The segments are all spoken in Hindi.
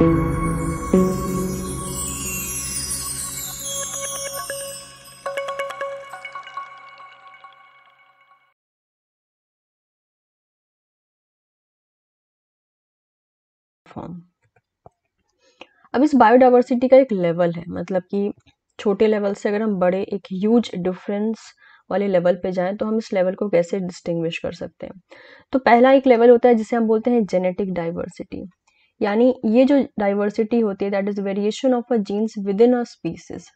अब इस बायोडाइवर्सिटी का एक लेवल है मतलब कि छोटे लेवल से अगर हम बड़े एक ह्यूज डिफरेंस वाले लेवल पे जाएं तो हम इस लेवल को कैसे डिस्टिंग्विश कर सकते हैं तो पहला एक लेवल होता है जिसे हम बोलते हैं जेनेटिक डाइवर्सिटी यानी ये जो डाइवर्सिटी होती है that is variation of a genes within a species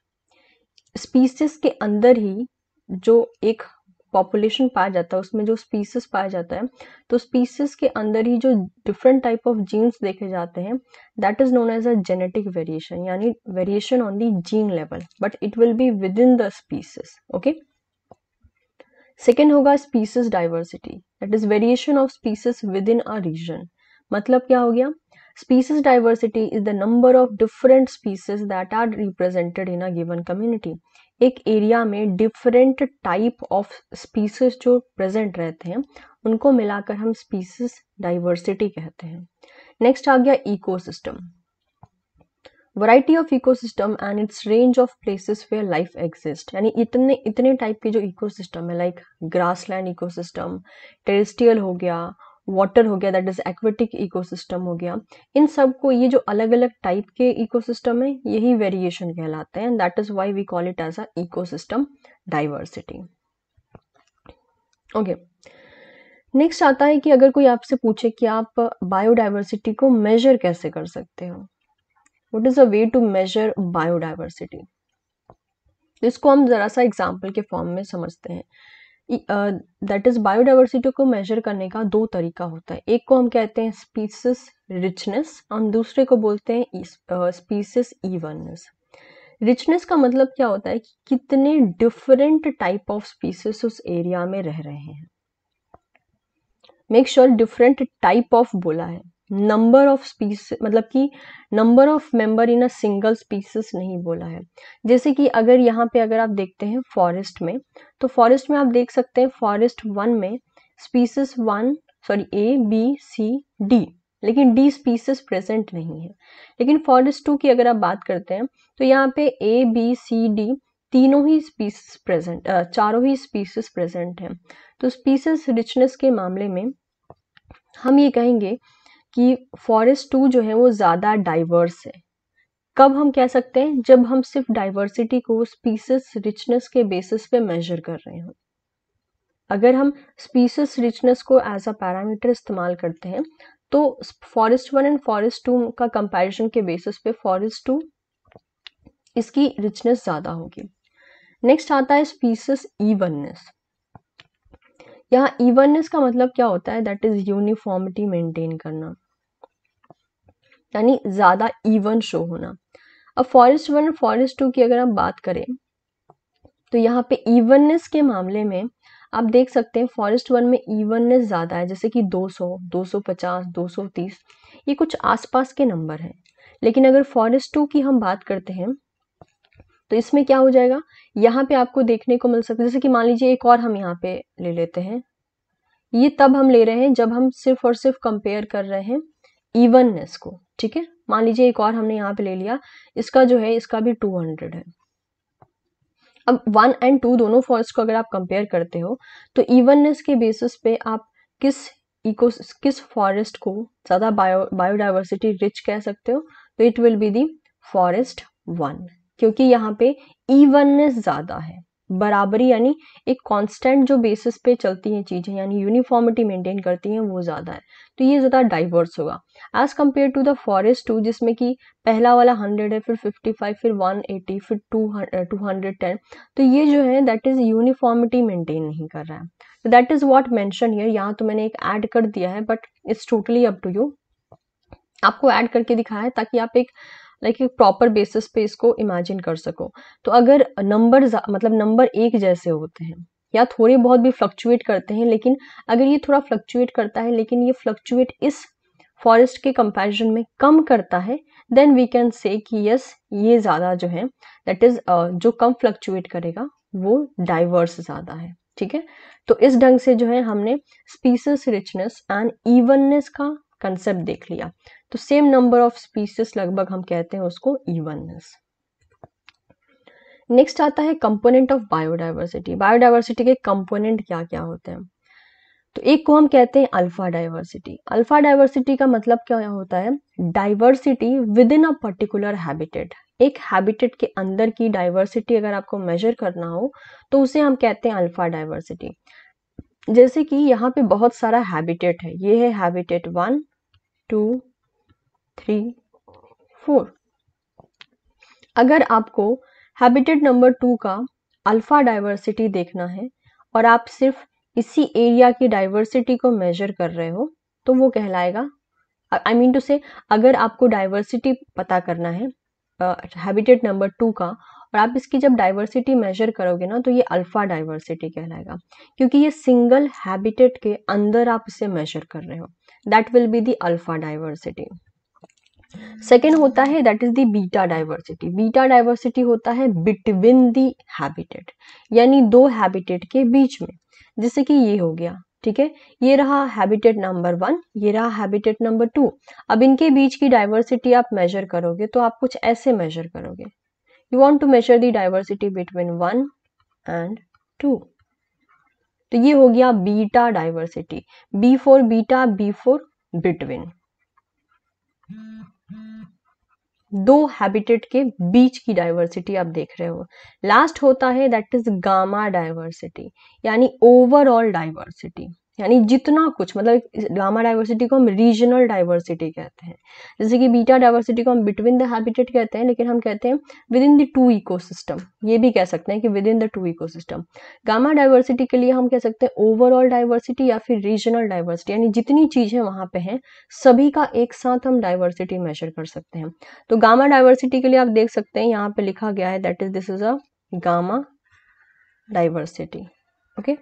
species के अंदर ही जो एक पॉपुलेशन पाया जाता है उसमें जो स्पीसीज पाया जाता है तो स्पीसीज के अंदर ही जो डिफरेंट टाइप ऑफ जीन्स देखे जाते हैं that is known as a genetic variation यानी variation on the gene level but it will be within the species okay second होगा species diversity that is variation of species within a region मतलब क्या हो गया Species diversity is the number of different species that are represented in a given community. एक एरिया में डिफरेंट टाइप ऑफ स्पीसीज जो प्रेजेंट रहते हैं उनको मिलाकर हम स्पीसीज डाइवर्सिटी कहते हैं नेक्स्ट आ गया ecosystem variety of ecosystem and its range of places where life exist यानी इतने इतने टाइप के जो इकोसिस्टम है लाइक ग्रासलैंड इकोसिस्टम टेरिस्टियल हो गया वाटर हो गया दैट इज एक्वेटिक इकोसिस्टम हो गया इन सब को ये जो अलग अलग टाइप के इकोसिस्टम है यही वेरिएशन कहलाते हैं that is why we call it as a ecosystem diversity okay next आता है कि अगर कोई आपसे पूछे कि आप बायोडाइवर्सिटी को मेजर कैसे कर सकते हो what is a way to measure biodiversity इसको हम जरा सा एग्जाम्पल के फॉर्म में समझते हैं दैट इज बायोडाइवर्सिटी को मेजर करने का दो तरीका होता है एक को हम कहते हैं स्पीसीस रिचनेस हम दूसरे को बोलते हैं स्पीसीस इवननेस रिचनेस का मतलब क्या होता है कि कितने डिफरेंट टाइप ऑफ स्पीसीस उस एरिया में रह रहे हैं make sure different type of बोला है नंबर ऑफ स्पीस मतलब कि number of member in a single species नहीं बोला है जैसे कि अगर यहाँ पे अगर आप देखते हैं फॉरेस्ट में तो फॉरेस्ट में आप देख सकते हैं फॉरेस्ट वन में species one sorry A B C D लेकिन डी स्पीसीस प्रेजेंट नहीं है लेकिन फॉरेस्ट टू की अगर आप बात करते हैं तो यहाँ पे ए बी सी डी तीनों ही स्पीसीस प्रेजेंट चारों ही स्पीसीस प्रेजेंट हैं तो स्पीसीस रिचनेस के मामले में हम ये कहेंगे कि फॉरेस्ट टू जो है वो ज़्यादा डाइवर्स है कब हम कह सकते हैं जब हम सिर्फ डाइवर्सिटी को स्पीसीस रिचनेस के बेसिस पे मेजर कर रहे हों अगर हम स्पीसीस रिचनेस को एज अ पैरामीटर इस्तेमाल करते हैं तो forest one and forest two का कंपैरिजन के बेसिस पे फॉरेस्ट टू इसकी रिचनेस ज़्यादा होगी नेक्स्ट आता है स्पीसीस ईवननेस यहाँ ईवननेस का मतलब क्या होता है दैट इज़ यूनिफॉर्मिटी मेंटेन करना यानी ज़्यादा इवन शो होना अब फॉरेस्ट वन और फॉरेस्ट टू की अगर हम बात करें तो यहाँ पे इवननेस के मामले में आप देख सकते हैं फॉरेस्ट वन में इवननेस ज़्यादा है जैसे कि 200, 250, 230 ये कुछ आसपास के नंबर हैं लेकिन अगर फॉरेस्ट टू की हम बात करते हैं तो इसमें क्या हो जाएगा यहाँ पे आपको देखने को मिल सकता है जैसे कि मान लीजिए एक और हम यहाँ पे ले लेते हैं ये तब हम ले रहे हैं जब हम सिर्फ और सिर्फ कंपेयर कर रहे हैं इवननेस को ठीक है मान लीजिए एक और हमने यहाँ पे ले लिया इसका जो है इसका भी टू हंड्रेड है अब वन एंड टू दोनों फॉल्स को अगर आप कंपेयर करते हो तो इवननेस के बेसिस पे आप किस इको किस फॉरेस्ट को ज़्यादा बायो बायोडाइवर्सिटी रिच कह सकते हो तो it will be the forest one क्योंकि यहाँ पे इवननेस ज़्यादा है बराबरी यानी एक कांस्टेंट जो बेसिस पे चलती हैं चीज़ें यानी यूनिफॉर्मिटी मेंटेन करती हैं वो ज़्यादा है तो ये ज़्यादा डाइवर्स होगा as compare to the forest two जिसमें कि पहला वाला 100 है फिर 55 फिर 180 फिर 200 210 तो ये जो है दैट इज़ यूनिफॉर्मिटी मेंटेन नहीं कर रहा है तो that is what mention here यहाँ तो मैंने एक ऐड कर दिया है but it's totally up to you आपको ऐड करके दिखाया है ताकि आप एक लाइक एक प्रॉपर बेसिस पे इसको इमेजिन कर सको तो अगर नंबर मतलब नंबर एक जैसे होते हैं या थोड़े बहुत भी फ्लक्चुएट करते हैं लेकिन अगर ये थोड़ा फ्लक्चुएट करता है लेकिन ये फ्लक्चुएट इस फॉरेस्ट के कंपेरिजन में कम करता है देन वी कैन से कि यस ये ज़्यादा जो है दैट इज़ uh, जो कम फ्लक्चुएट करेगा वो डाइवर्स ज़्यादा है ठीक है तो इस ढंग से जो है हमने स्पीसीस रिचनेस एंड इवननेस का कंसेप्ट देख लिया तो सेम नंबर ऑफ स्पीसीस लगभग हम कहते हैं उसको इवननेस नेक्स्ट आता है कंपोनेंट ऑफ बायोडाइवर्सिटी बायोडाइवर्सिटी के कंपोनेंट क्या क्या होते हैं तो एक को हम कहते हैं अल्फा डाइवर्सिटी अल्फा डाइवर्सिटी का मतलब क्या होता है diversity within a particular habitat एक हैबिटेट के अंदर की डाइवर्सिटी अगर आपको मेजर करना हो तो उसे हम कहते हैं अल्फा डाइवर्सिटी जैसे कि यहाँ पे बहुत सारा हैबिटेट है ये है habitat one two three four अगर आपको हैबिटेट नंबर टू का अल्फा डाइवर्सिटी देखना है और आप सिर्फ इसी एरिया की डाइवर्सिटी को मेजर कर रहे हो तो वो कहलाएगा आई मीन टू से अगर आपको डाइवर्सिटी पता करना है हैबिटेट नंबर टू का और आप इसकी जब डाइवर्सिटी मेजर करोगे ना तो ये अल्फा डाइवर्सिटी कहलाएगा क्योंकि ये सिंगल हैबिटेट के अंदर आप इसे मेजर कर रहे हो that will be the alpha diversity second होता है that is the beta diversity beta diversity होता है बिटवीन दी हैबिटेट यानी दो हैबिटेट के बीच में जैसे कि ये हो गया ठीक है ये रहा हैबिटेट नंबर वन ये रहा हैबिटेट नंबर टू अब इनके बीच की डाइवर्सिटी आप मेजर करोगे तो आप कुछ ऐसे मेजर करोगे you want to measure the diversity between one and two तो ये हो गया beta diversity B four beta B four between दो हैबिटेट के बीच की डाइवर्सिटी आप देख रहे हो लास्ट होता है दैट इज गामा डायवर्सिटी यानी ओवरऑल डाइवर्सिटी यानी जितना कुछ मतलब लामा डाइवर्सिटी को हम रीजनल डाइवर्सिटी कहते हैं जैसे कि बीटा डाइवर्सिटी को हम बिटवीन द हैबिटेट कहते हैं लेकिन हम कहते हैं within the two ecosystem ये भी कह सकते हैं कि within the two ecosystem gamma diversity के लिए हम कह सकते हैं ओवरऑल डाइवर्सिटी या फिर रीजनल डाइवर्सिटी यानी जितनी चीज़ें वहाँ पे हैं सभी का एक साथ हम डाइवर्सिटी मेजर कर सकते हैं तो गामा डाइवर्सिटी के लिए आप देख सकते हैं यहाँ पे लिखा गया है that is this is a gamma diversity okay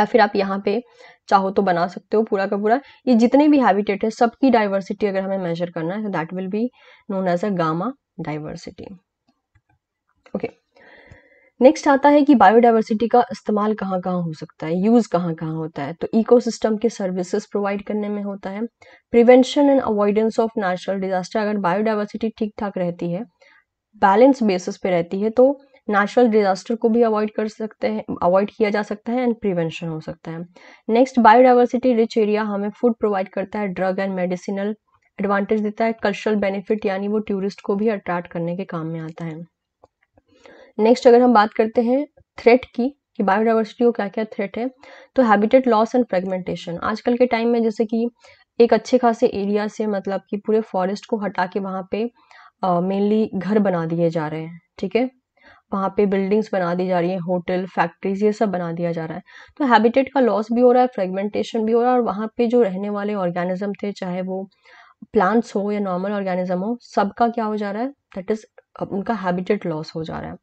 या फिर आप यहाँ पे चाहो तो बना सकते हो पूरा का पूरा ये जितने भी हैबिटेट है सबकी डाइवर्सिटी अगर हमें मेजर करना है तो that will be known as a gamma diversity okay next आता है कि बायोडाइवर्सिटी का इस्तेमाल कहाँ कहाँ हो सकता है यूज़ कहाँ कहाँ होता है तो इकोसिस्टम के सर्विसेज प्रोवाइड करने में होता है prevention and avoidance of natural disaster अगर बायोडाइवर्सिटी ठीक ठाक रहती है बैलेंस बेसिस पे रहती है तो नेचुरल डिजास्टर को भी अवॉइड कर सकते हैं अवॉइड किया जा सकता है एंड प्रिवेंशन हो सकता है नेक्स्ट बायोडाइवर्सिटी रिच एरिया हमें फूड प्रोवाइड करता है ड्रग एंड मेडिसिनल एडवांटेज देता है कल्चरल बेनिफिट यानी वो टूरिस्ट को भी अट्रैक्ट करने के काम में आता है नेक्स्ट अगर हम बात करते हैं थ्रेट की कि बायोडाइवर्सिटी को क्या क्या थ्रेट है तो हैबिटेट लॉस एंड फ्रेगमेंटेशन आजकल के टाइम में जैसे कि एक अच्छे खासे एरिया से मतलब कि पूरे फॉरेस्ट को हटा के वहाँ पे मेनली घर बना दिए जा रहे हैं ठीक है वहाँ पे बिल्डिंग्स बना दी जा रही है होटल फैक्ट्रीज ये सब बना दिया जा रहा है तो हैबिटेट का लॉस भी हो रहा है फ्रेगमेंटेशन भी हो रहा है और वहाँ पे जो रहने वाले ऑर्गेनिज्म थे चाहे वो प्लांट्स हो या नॉर्मल ऑर्गेनिज्म हो सबका क्या हो जा रहा है दैट इज़ उनका हैबिटेट लॉस हो जा रहा है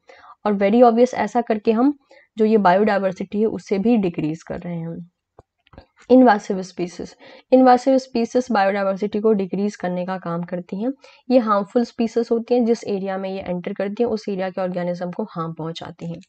और वेरी ऑब्वियस ऐसा करके हम जो ये बायोडाइवर्सिटी है उसे भी डिक्रीज़ कर रहे हैं invasive species invasive species biodiversity को डिक्रीज करने का काम करती हैं ये हार्मफुल स्पीसीज होती हैं जिस एरिया में ये एंटर करती हैं उस एरिया के ऑर्गेनिज्म को हार्म पहुंचाती हैं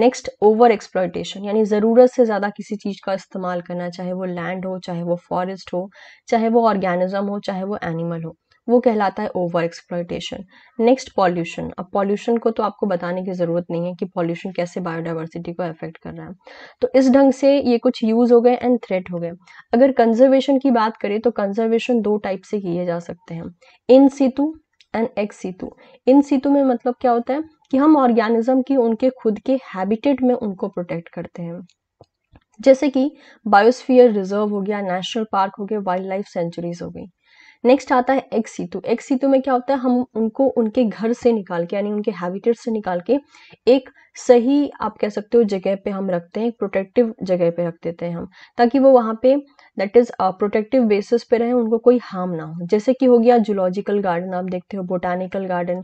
नेक्स्ट ओवर एक्सप्लॉयटेशन यानी ज़रूरत से ज़्यादा किसी चीज़ का इस्तेमाल करना चाहे वो लैंड हो चाहे वो फॉरेस्ट हो चाहे वो ऑर्गेनिज्म हो चाहे वो एनिमल हो वो कहलाता है ओवर एक्सप्लोइटेशन नेक्स्ट पॉल्यूशन अब पॉल्यूशन को तो आपको बताने की ज़रूरत नहीं है कि पॉल्यूशन कैसे बायोडाइवर्सिटी को अफेक्ट कर रहा है तो इस ढंग से ये कुछ यूज़ हो गए एंड थ्रेट हो गए अगर कंजर्वेशन की बात करें तो कंजर्वेशन दो टाइप से किए जा सकते हैं इन सीतु एंड एक्स सीतु इन सीतु में मतलब क्या होता है कि हम ऑर्गेनिज्म की उनके खुद के हैबिटेट में उनको प्रोटेक्ट करते हैं जैसे कि बायोस्फीयर रिजर्व हो गया नेशनल पार्क हो गया वाइल्ड लाइफ सेंचुरीज हो गई नेक्स्ट आता है एक्स सीतु एक्स सीतु में क्या होता है हम उनको उनके घर से निकाल के यानी उनके हैबिटेट से निकाल के एक सही आप कह सकते हो जगह पे हम रखते हैं प्रोटेक्टिव जगह पे रख देते हैं हम ताकि वो वहाँ पे दैट इज़ प्रोटेक्टिव बेसिस पे रहें उनको कोई हार्म ना हो जैसे कि हो गया जूलॉजिकल गार्डन आप देखते हो बोटानिकल गार्डन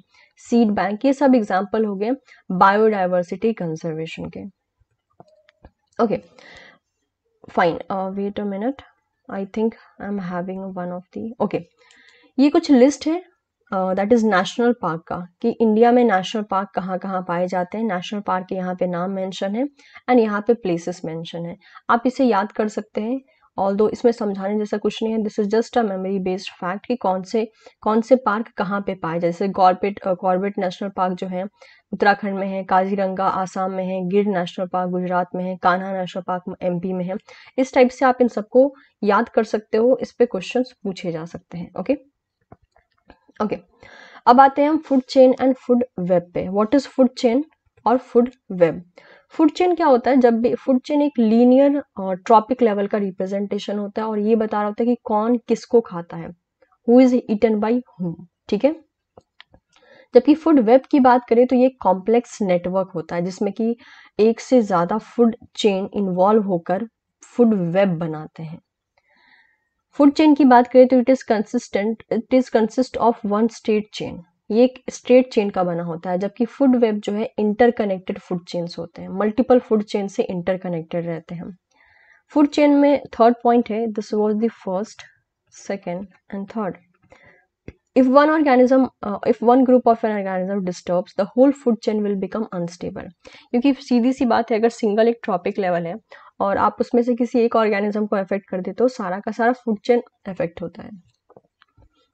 सीड बैंक ये सब एग्जाम्पल हो गए बायोडाइवर्सिटी कंजर्वेशन के okay fine wait a minute I think I am having one of the okay ये कुछ लिस्ट है दैट इज़ नेशनल पार्क का कि इंडिया में नेशनल पार्क कहाँ कहाँ पाए जाते हैं नेशनल पार्क के यहाँ पे नाम मेंशन है एंड यहाँ पे प्लेसेस मेंशन है आप इसे याद कर सकते हैं ऑल दो इसमें समझाने जैसा कुछ नहीं है this is just a memory based fact कि कौन से कौन से पार्क कहाँ पे पाए जैसे गॉर्बेट कॉर्बेट नेशनल पार्क जो है उत्तराखंड में है काजीरंगा आसाम में है गिर नेशनल पार्क गुजरात में है कान्हा नेशनल पार्क एमपी में है इस टाइप से आप इन सबको याद कर सकते हो इस पे क्वेश्चन पूछे जा सकते हैं ओके ओके अब आते हैं हम food chain and food web पे व्हाट इज फूड चेन और फूड वेब फूड चेन क्या होता है जब भी फूड चेन एक लीनियर ट्रॉपिक लेवल का रिप्रेजेंटेशन होता है और ये बता रहा होता है कि कौन किसको खाता है who is eaten by whom ठीक है जबकि फूड वेब की बात करें तो ये कॉम्प्लेक्स नेटवर्क होता है जिसमें कि एक से ज़्यादा फूड चेन इन्वॉल्व होकर फूड वेब बनाते हैं फूड चेन की बात करें तो it is consistent it is consist of one straight chain ये एक स्ट्रेट चेन का बना होता है जबकि फूड वेब जो है इंटरकनेक्टेड फूड चेन्स होते हैं मल्टीपल फूड चेन से इंटरकनेक्टेड रहते हैं फूड चेन में थर्ड पॉइंट है this was the first second and third if one organism if one group of an organism organism the whole food chain will become unstable क्योंकि सीधी सी बात है अगर सिंगल एक ट्रॉपिक लेवल है और आप उसमें से किसी एक ऑर्गेनिज्म को अफेक्ट कर दे तो सारा का सारा फूड चेन अफेक्ट होता है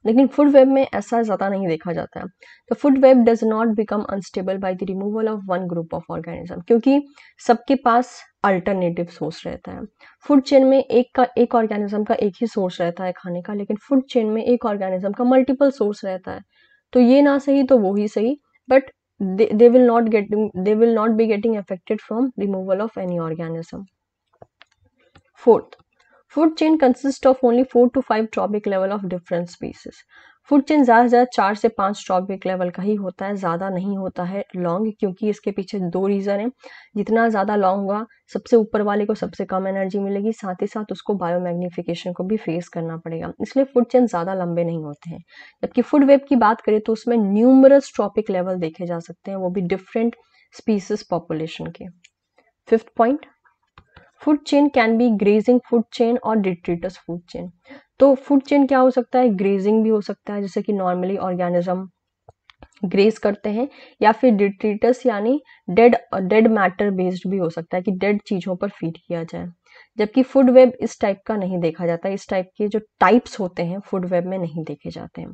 लेकिन फूड वेब में ऐसा ज़्यादा नहीं देखा जाता है तो food web does not become unstable by the removal of one group of organism क्योंकि सबके पास अल्टरनेटिव सोर्स रहता है फूड चेन में एक का एक ऑर्गेनिज्म का एक ही सोर्स रहता है खाने का लेकिन फूड चेन में एक ऑर्गेनिज्म का मल्टीपल सोर्स रहता है तो ये ना सही तो वो ही सही but they will not getting they will not be getting affected from removal of any organism fourth food chain consist of only four to five trophic level of different species food chain ज़्यादा से ज़्यादा चार से पाँच ट्रॉपिक लेवल का ही होता है ज़्यादा नहीं होता है लॉन्ग क्योंकि इसके पीछे दो रीज़न है जितना ज़्यादा लॉन्ग होगा सबसे ऊपर वाले को सबसे कम एनर्जी मिलेगी साथ ही साथ उसको बायोमैग्निफिकेशन को भी फेस करना पड़ेगा इसलिए फूड चेन ज़्यादा लंबे नहीं होते हैं जबकि फूड वेब की बात करें तो उसमें न्यूमरस ट्रॉपिक लेवल देखे जा सकते हैं वो भी डिफरेंट स्पीसीज पॉपुलेशन के fifth point food chain can be grazing food chain और डिट्रीटस फूड चेन तो फूड चेन क्या हो सकता है ग्रेजिंग भी हो सकता है जैसे कि नॉर्मली ऑर्गेनिज्म ग्रेस करते हैं या फिर डिट्रीटस यानी डेड डेड मैटर बेस्ड भी हो सकता है कि डेड चीज़ों पर फीड किया जाए जबकि फूड वेब इस टाइप का नहीं देखा जाता इस टाइप के जो टाइप्स होते हैं फूड वेब में नहीं देखे जाते हैं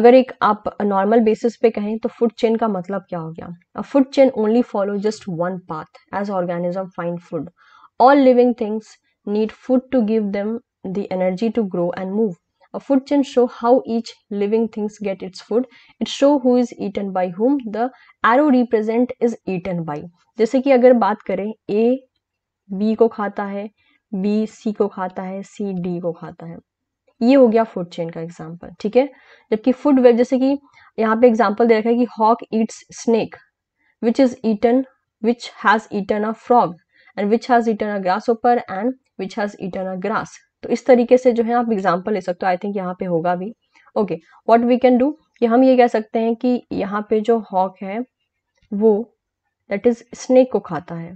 अगर एक आप नॉर्मल बेसिस पे कहें तो फूड चेन का मतलब क्या हो गया food chain only follow just one path as organism find food All living things need food to give them the energy to grow and move. A food chain show how each living things get its food. It show who is eaten by whom. The arrow represent is eaten by. jaise ki agar baat kare A B ko khata hai b c ko khata hai c d ko khata hai ये हो गया फूड चेन का एग्जाम्पल ठीक है जबकि फूड वेब जैसे कि यहाँ पे एग्जाम्पल दे रखा है कि hawk eats snake which is eaten which has eaten a frog and which has eaten a grasshopper and which has eaten a grass तो इस तरीके से जो है आप एग्जाम्पल ले सकते हो आई थिंक यहाँ पे होगा भी okay what we can do कि हम ये कह सकते हैं कि यहाँ पे जो हॉक है वो दैट इज स्नेक को खाता है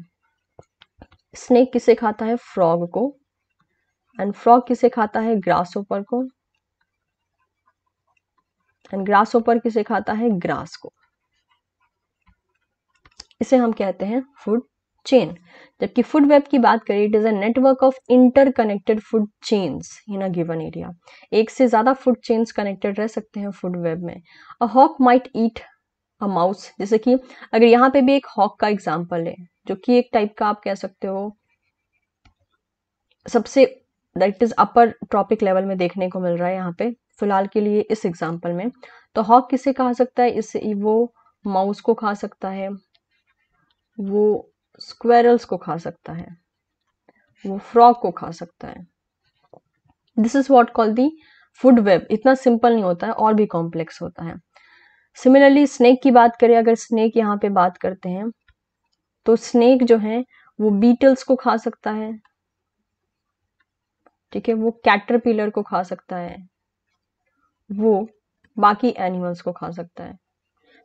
स्नेक किसे खाता है फ्रॉग को एंड फ्रॉग किसे खाता है ग्रास ओपर को एंड ग्रास ओपर किसे खाता है ग्रास को इसे हम कहते हैं फूड चेन जबकि फूड वेब की बात करें it is a network of interconnected food chains in a given area एक से ज़्यादा फूड चेन्स कनेक्टेड रह सकते हैं फूड वेब में a hawk might eat a mouse जैसे कि अगर यहाँ पे भी एक हॉक का एग्जाम्पल है जो कि एक टाइप का आप कह सकते हो सबसे that is upper trophic level में देखने को मिल रहा है यहाँ पे फिलहाल के लिए इस एग्जाम्पल में तो हॉक किसे खा सकता है इससे वो माउस को खा सकता है वो स्क्वेरल्स को खा सकता है वो फ्रॉग को खा सकता है this is what call the food web इतना सिंपल नहीं होता है और भी कॉम्प्लेक्स होता है सिमिलरली स्नेक की बात करें अगर स्नेक यहाँ पे बात करते हैं तो स्नेक जो है वो बीटल्स को खा सकता है ठीक है वो कैटरपिलर को खा सकता है वो बाकी एनिमल्स को खा सकता है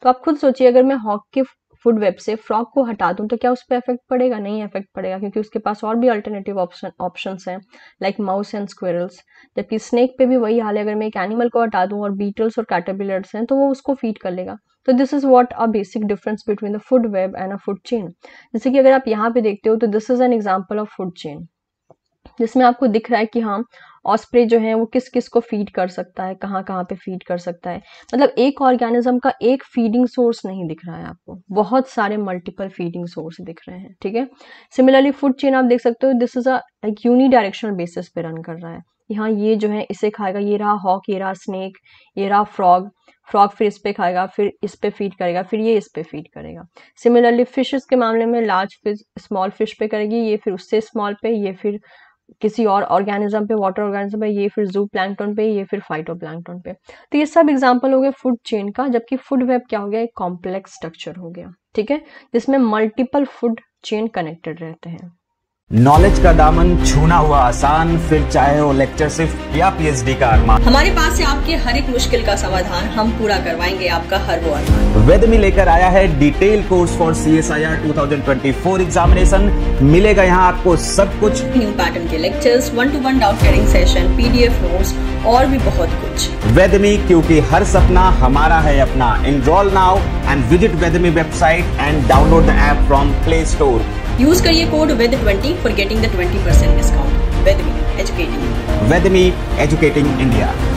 तो आप खुद सोचिए अगर मैं हॉक के फूड वेब से फ्रॉक को हटा दूं तो क्या उस पर इफेक्ट पड़ेगा नहीं इफेक्ट पड़ेगा क्योंकि उसके पास और भी अल्टरनेटिव ऑप्शन ऑप्शन हैं लाइक माउस एंड स्क्वेरल्स जबकि स्नेक पे भी वही हाल है अगर मैं एक एनिमल को हटा दूँ और बीटल्स और कैटेबिलर्स हैं तो वो उसको फीड कर लेगा तो this is what a basic difference between the food web and a food chain जैसे कि अगर आप यहाँ पे देखते हो तो this is an example of food chain जिसमें आपको दिख रहा है कि हाँ ऑस्प्रे जो है वो किस किस को फीड कर सकता है कहाँ कहाँ पे फीड कर सकता है मतलब एक ऑर्गेनिज्म का एक फीडिंग सोर्स नहीं दिख रहा है आपको बहुत सारे मल्टीपल फीडिंग सोर्स दिख रहे हैं ठीक है सिमिलरली फूड चेन आप देख सकते हो this is a unidirectional basis पे रन कर रहा है यहाँ ये जो है इसे खाएगा ये रहा हॉक ये रहा स्नेक ये रहा फ्रॉग फ्रॉग फिर इस पे खाएगा फिर इस पे फीड करेगा फिर ये इस पे फीड करेगा सिमिलरली फिशेस के मामले में लार्ज फिश स्मॉल फिश पे करेगी ये फिर उससे स्मॉल पे ये फिर किसी और ऑर्गेनिज्म पे वाटर ऑर्गेनिज्म पे ये फिर जू प्लैंकटन पे ये फिर फाइटो प्लैंकटन पे तो ये सब एग्जाम्पल हो गए फूड चेन का जबकि फूड वेब क्या हो गया एक कॉम्प्लेक्स स्ट्रक्चर हो गया ठीक है जिसमें मल्टीपल फूड चेन कनेक्टेड रहते हैं नॉलेज का दामन छूना हुआ आसान फिर चाहे वो लेक्चर सिर्फ या पीएचडी का अरमान हमारे पास है आपके हर एक मुश्किल का समाधान हम पूरा करवाएंगे आपका हर वो अरमान वेद में लेकर आया है detail course for C S I R two thousand twenty four examination मिलेगा यहाँ आपको सब कुछ न्यू पैटर्न के lectures one to one doubt carrying session PDF notes और भी बहुत कुछ वेदमी क्योंकि हर सपना हमारा है अपना enroll now and visit with me website and download the app from play store use करिए code with twenty for getting the twenty percent discount with me educating with me educating India